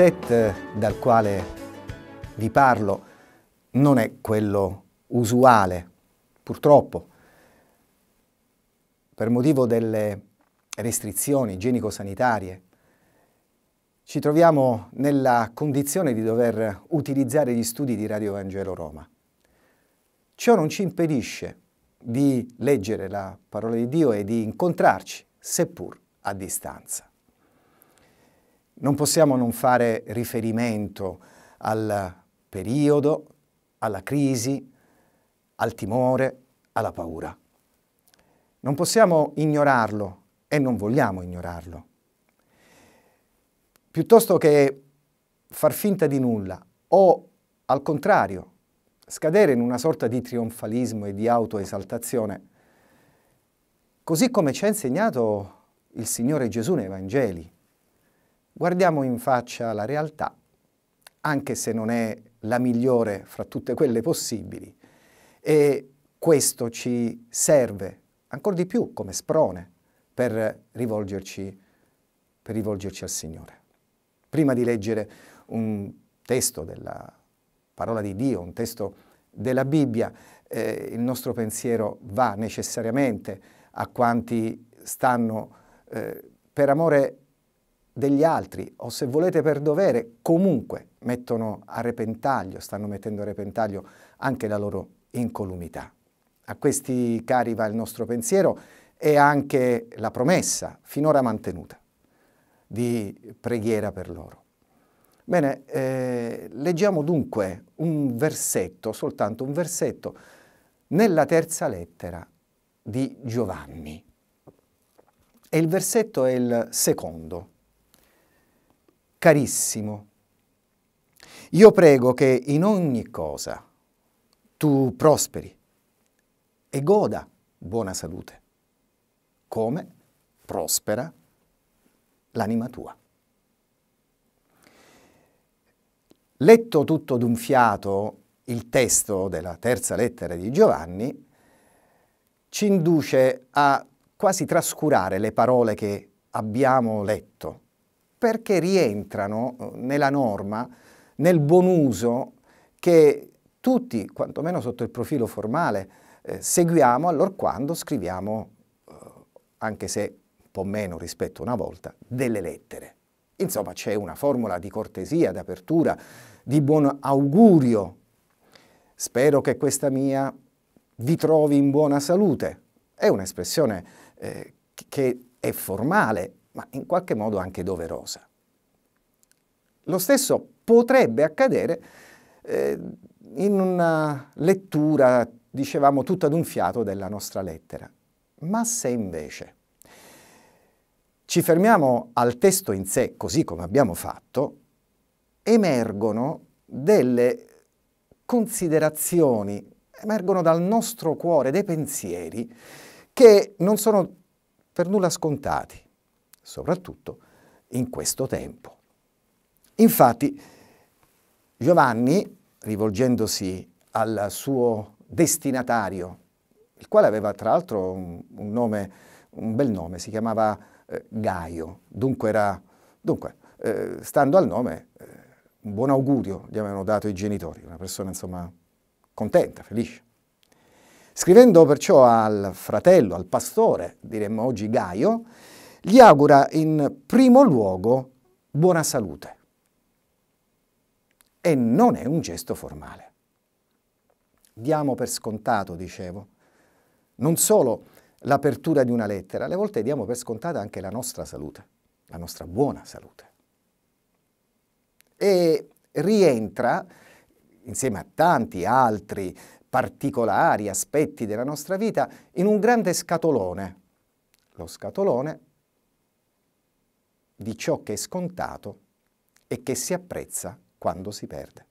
set dal quale vi parlo non è quello usuale, purtroppo, per motivo delle restrizioni igienico-sanitarie. Ci troviamo nella condizione di dover utilizzare gli studi di Radio Vangelo Roma. Ciò non ci impedisce di leggere la parola di Dio e di incontrarci, seppur a distanza non possiamo non fare riferimento al periodo, alla crisi, al timore, alla paura. Non possiamo ignorarlo e non vogliamo ignorarlo. Piuttosto che far finta di nulla o, al contrario, scadere in una sorta di trionfalismo e di autoesaltazione, così come ci ha insegnato il Signore Gesù nei Vangeli, Guardiamo in faccia la realtà, anche se non è la migliore fra tutte quelle possibili, e questo ci serve ancora di più come sprone per rivolgerci, per rivolgerci al Signore. Prima di leggere un testo della parola di Dio, un testo della Bibbia, eh, il nostro pensiero va necessariamente a quanti stanno eh, per amore degli altri o se volete per dovere comunque mettono a repentaglio, stanno mettendo a repentaglio anche la loro incolumità. A questi cari va il nostro pensiero e anche la promessa finora mantenuta di preghiera per loro. Bene, eh, leggiamo dunque un versetto, soltanto un versetto, nella terza lettera di Giovanni. E il versetto è il secondo carissimo, io prego che in ogni cosa tu prosperi e goda buona salute, come prospera l'anima tua. Letto tutto d'un fiato il testo della terza lettera di Giovanni, ci induce a quasi trascurare le parole che abbiamo letto perché rientrano eh, nella norma, nel buon uso che tutti, quantomeno sotto il profilo formale, eh, seguiamo allora quando scriviamo, eh, anche se un po' meno rispetto a una volta, delle lettere. Insomma, c'è una formula di cortesia, d'apertura, di buon augurio. Spero che questa mia vi trovi in buona salute. È un'espressione eh, che è formale, ma in qualche modo anche doverosa. Lo stesso potrebbe accadere eh, in una lettura, dicevamo, tutta ad un fiato della nostra lettera. Ma se invece ci fermiamo al testo in sé, così come abbiamo fatto, emergono delle considerazioni, emergono dal nostro cuore dei pensieri che non sono per nulla scontati soprattutto in questo tempo. Infatti Giovanni, rivolgendosi al suo destinatario, il quale aveva tra l'altro un, un, nome, un bel nome, si chiamava eh, Gaio, dunque era, dunque, eh, stando al nome, eh, un buon augurio gli avevano dato i genitori, una persona insomma contenta, felice. Scrivendo perciò al fratello, al pastore, diremmo oggi Gaio, gli augura in primo luogo buona salute. E non è un gesto formale. Diamo per scontato, dicevo, non solo l'apertura di una lettera, alle volte diamo per scontata anche la nostra salute, la nostra buona salute. E rientra, insieme a tanti altri particolari aspetti della nostra vita, in un grande scatolone. Lo scatolone di ciò che è scontato e che si apprezza quando si perde.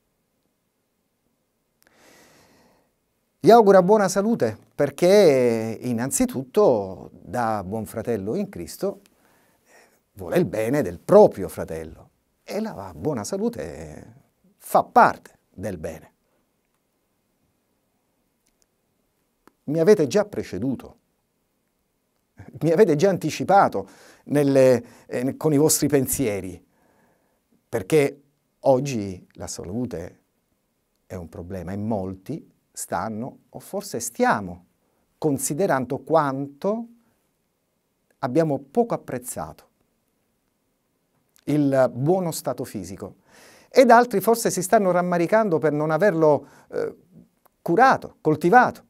Gli augura buona salute perché innanzitutto da buon fratello in Cristo vuole il bene del proprio fratello e la buona salute fa parte del bene. Mi avete già preceduto mi avete già anticipato nelle, eh, con i vostri pensieri, perché oggi la salute è un problema e molti stanno o forse stiamo considerando quanto abbiamo poco apprezzato il buono stato fisico ed altri forse si stanno rammaricando per non averlo eh, curato, coltivato.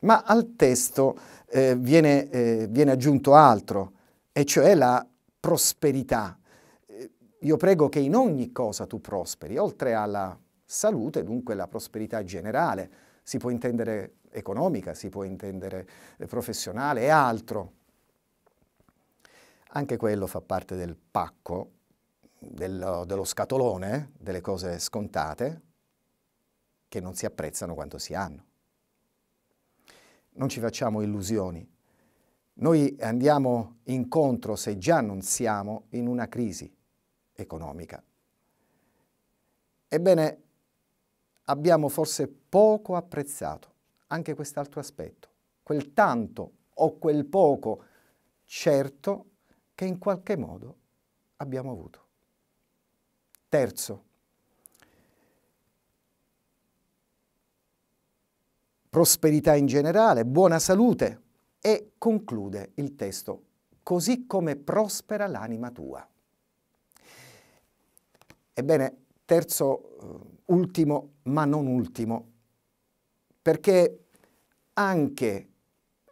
Ma al testo eh, viene, eh, viene aggiunto altro, e cioè la prosperità. Eh, io prego che in ogni cosa tu prosperi, oltre alla salute, dunque la prosperità generale, si può intendere economica, si può intendere eh, professionale e altro. Anche quello fa parte del pacco, dello, dello scatolone, delle cose scontate, che non si apprezzano quanto si hanno non ci facciamo illusioni. Noi andiamo incontro, se già non siamo, in una crisi economica. Ebbene, abbiamo forse poco apprezzato anche quest'altro aspetto, quel tanto o quel poco certo che in qualche modo abbiamo avuto. Terzo, prosperità in generale, buona salute e conclude il testo così come prospera l'anima tua. Ebbene, terzo, eh, ultimo, ma non ultimo, perché anche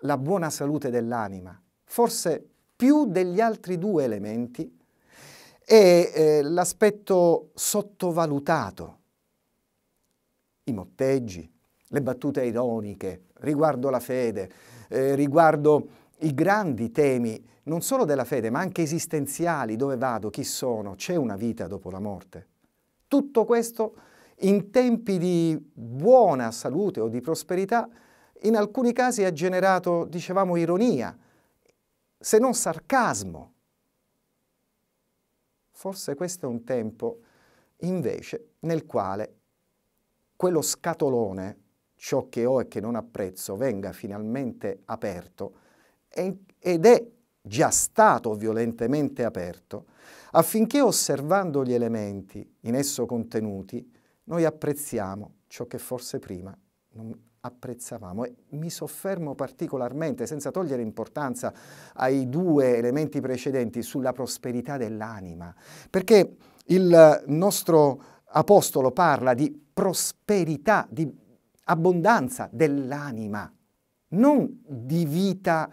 la buona salute dell'anima, forse più degli altri due elementi, è eh, l'aspetto sottovalutato. I motteggi, le battute ironiche riguardo la fede, eh, riguardo i grandi temi non solo della fede, ma anche esistenziali, dove vado, chi sono, c'è una vita dopo la morte. Tutto questo in tempi di buona salute o di prosperità, in alcuni casi ha generato, dicevamo, ironia, se non sarcasmo. Forse questo è un tempo invece nel quale quello scatolone ciò che ho e che non apprezzo venga finalmente aperto ed è già stato violentemente aperto, affinché osservando gli elementi in esso contenuti noi apprezziamo ciò che forse prima non apprezzavamo. E mi soffermo particolarmente, senza togliere importanza ai due elementi precedenti, sulla prosperità dell'anima, perché il nostro apostolo parla di prosperità, di abbondanza dell'anima, non di vita,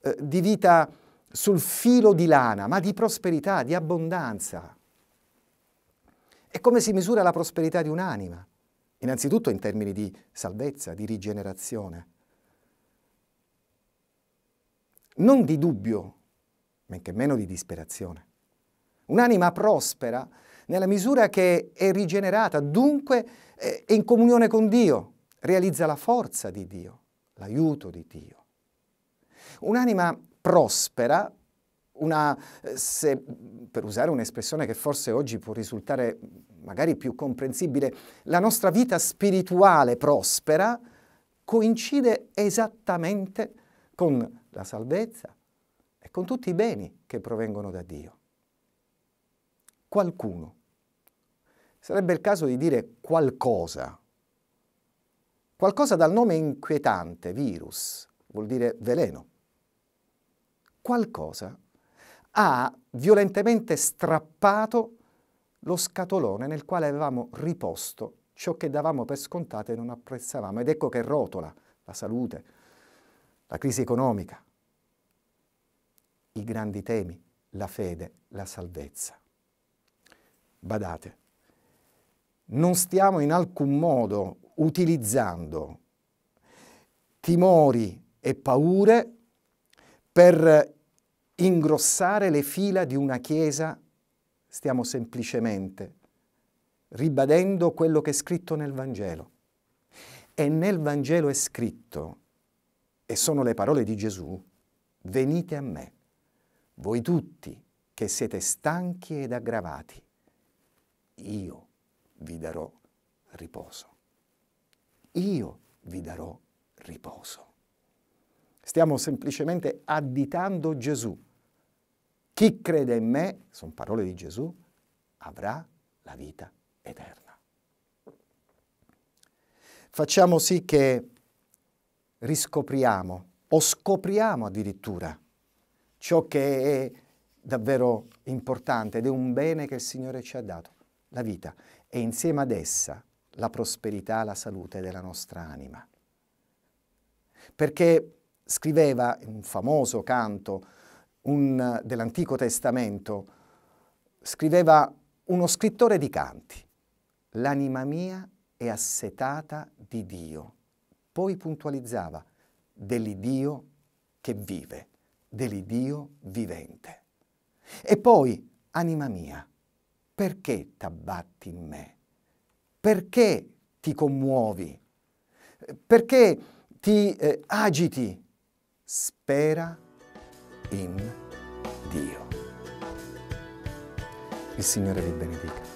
eh, di vita sul filo di lana, ma di prosperità, di abbondanza. E come si misura la prosperità di un'anima? Innanzitutto in termini di salvezza, di rigenerazione. Non di dubbio, men che meno di disperazione. Un'anima prospera nella misura che è rigenerata, dunque è eh, in comunione con Dio, realizza la forza di Dio, l'aiuto di Dio. Un'anima prospera, una, eh, se, per usare un'espressione che forse oggi può risultare magari più comprensibile, la nostra vita spirituale prospera coincide esattamente con la salvezza e con tutti i beni che provengono da Dio. Qualcuno. Sarebbe il caso di dire qualcosa Qualcosa dal nome inquietante, virus, vuol dire veleno. Qualcosa ha violentemente strappato lo scatolone nel quale avevamo riposto ciò che davamo per scontato e non apprezzavamo. Ed ecco che rotola la salute, la crisi economica, i grandi temi, la fede, la salvezza. Badate non stiamo in alcun modo utilizzando timori e paure per ingrossare le fila di una Chiesa, stiamo semplicemente ribadendo quello che è scritto nel Vangelo. E nel Vangelo è scritto, e sono le parole di Gesù, venite a me, voi tutti che siete stanchi ed aggravati, io vi darò riposo. Io vi darò riposo. Stiamo semplicemente additando Gesù. Chi crede in me, sono parole di Gesù, avrà la vita eterna. Facciamo sì che riscopriamo o scopriamo addirittura ciò che è davvero importante ed è un bene che il Signore ci ha dato, la vita e insieme ad essa la prosperità, la salute della nostra anima. Perché scriveva in un famoso canto un, dell'Antico Testamento, scriveva uno scrittore di canti, l'anima mia è assetata di Dio. Poi puntualizzava, dell'Iddio che vive, dell'Idio vivente. E poi, anima mia, perché t'abbatti in me? Perché ti commuovi? Perché ti eh, agiti? Spera in Dio. Il Signore vi benedica.